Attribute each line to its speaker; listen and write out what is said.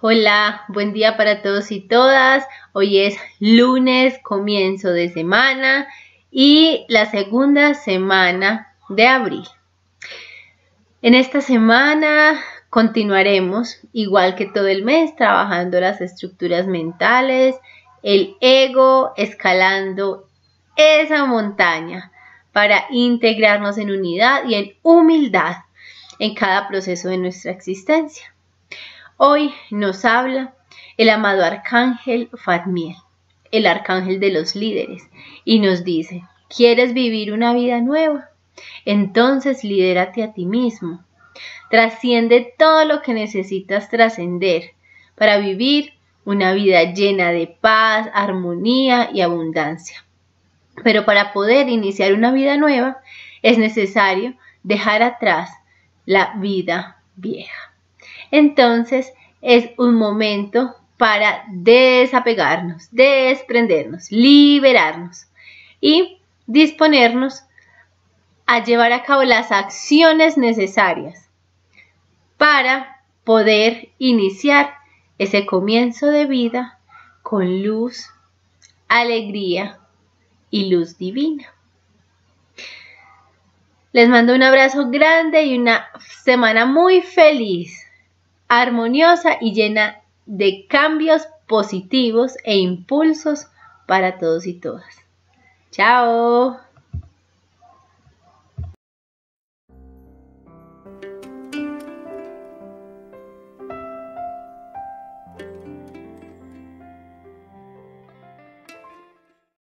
Speaker 1: Hola, buen día para todos y todas. Hoy es lunes, comienzo de semana y la segunda semana de abril. En esta semana continuaremos, igual que todo el mes, trabajando las estructuras mentales, el ego, escalando esa montaña para integrarnos en unidad y en humildad en cada proceso de nuestra existencia. Hoy nos habla el amado arcángel Fatmiel, el arcángel de los líderes, y nos dice, ¿quieres vivir una vida nueva? Entonces lidérate a ti mismo. Trasciende todo lo que necesitas trascender para vivir una vida llena de paz, armonía y abundancia. Pero para poder iniciar una vida nueva es necesario dejar atrás la vida vieja. Entonces es un momento para desapegarnos, desprendernos, liberarnos y disponernos a llevar a cabo las acciones necesarias para poder iniciar ese comienzo de vida con luz, alegría y luz divina. Les mando un abrazo grande y una semana muy feliz armoniosa y llena de cambios positivos e impulsos para todos y todas. ¡Chao!